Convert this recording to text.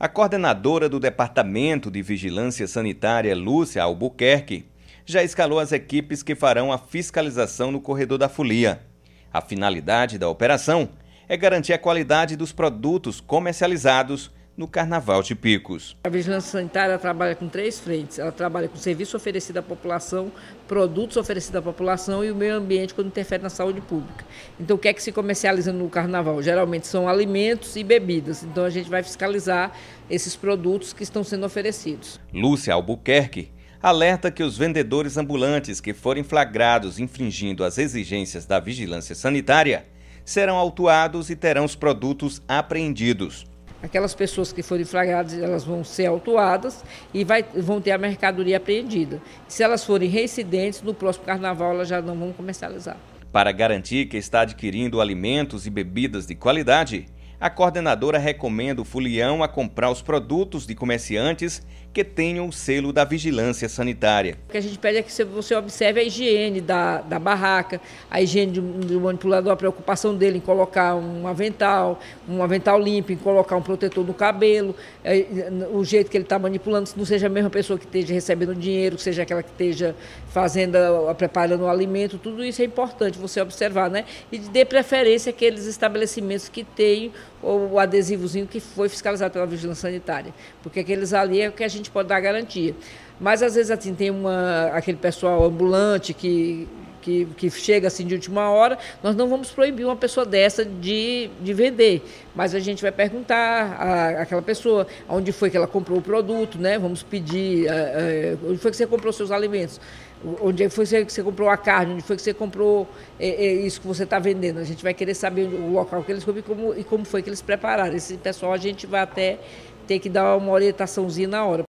A coordenadora do Departamento de Vigilância Sanitária, Lúcia Albuquerque, já escalou as equipes que farão a fiscalização no corredor da folia. A finalidade da operação é garantir a qualidade dos produtos comercializados no Carnaval de Picos. A vigilância sanitária trabalha com três frentes. Ela trabalha com serviço oferecido à população, produtos oferecidos à população e o meio ambiente quando interfere na saúde pública. Então, o que é que se comercializa no Carnaval? Geralmente são alimentos e bebidas. Então, a gente vai fiscalizar esses produtos que estão sendo oferecidos. Lúcia Albuquerque alerta que os vendedores ambulantes que forem flagrados infringindo as exigências da vigilância sanitária serão autuados e terão os produtos apreendidos. Aquelas pessoas que forem flagradas, elas vão ser autuadas e vai, vão ter a mercadoria apreendida. Se elas forem reincidentes, no próximo carnaval elas já não vão comercializar. Para garantir que está adquirindo alimentos e bebidas de qualidade, a coordenadora recomenda o Fulião a comprar os produtos de comerciantes que tenham o selo da vigilância sanitária. O que a gente pede é que você observe a higiene da, da barraca, a higiene do, do manipulador, a preocupação dele em colocar um avental, um avental limpo, em colocar um protetor no cabelo, é, o jeito que ele está manipulando, se não seja a mesma pessoa que esteja recebendo dinheiro, que seja aquela que esteja fazendo, eh, preparando o alimento, tudo isso é importante você observar, né? E dê preferência àqueles estabelecimentos que têm ou o adesivozinho que foi fiscalizado pela vigilância sanitária, porque aqueles ali é o que a gente pode dar garantia. Mas às vezes assim tem uma, aquele pessoal ambulante que que, que chega assim de última hora, nós não vamos proibir uma pessoa dessa de, de vender. Mas a gente vai perguntar àquela pessoa onde foi que ela comprou o produto, né? Vamos pedir uh, uh, onde foi que você comprou seus alimentos onde foi que você comprou a carne, onde foi que você comprou é, é, isso que você está vendendo. A gente vai querer saber o local que eles comem como, e como foi que eles prepararam. Esse pessoal a gente vai até ter que dar uma orientaçãozinha na hora.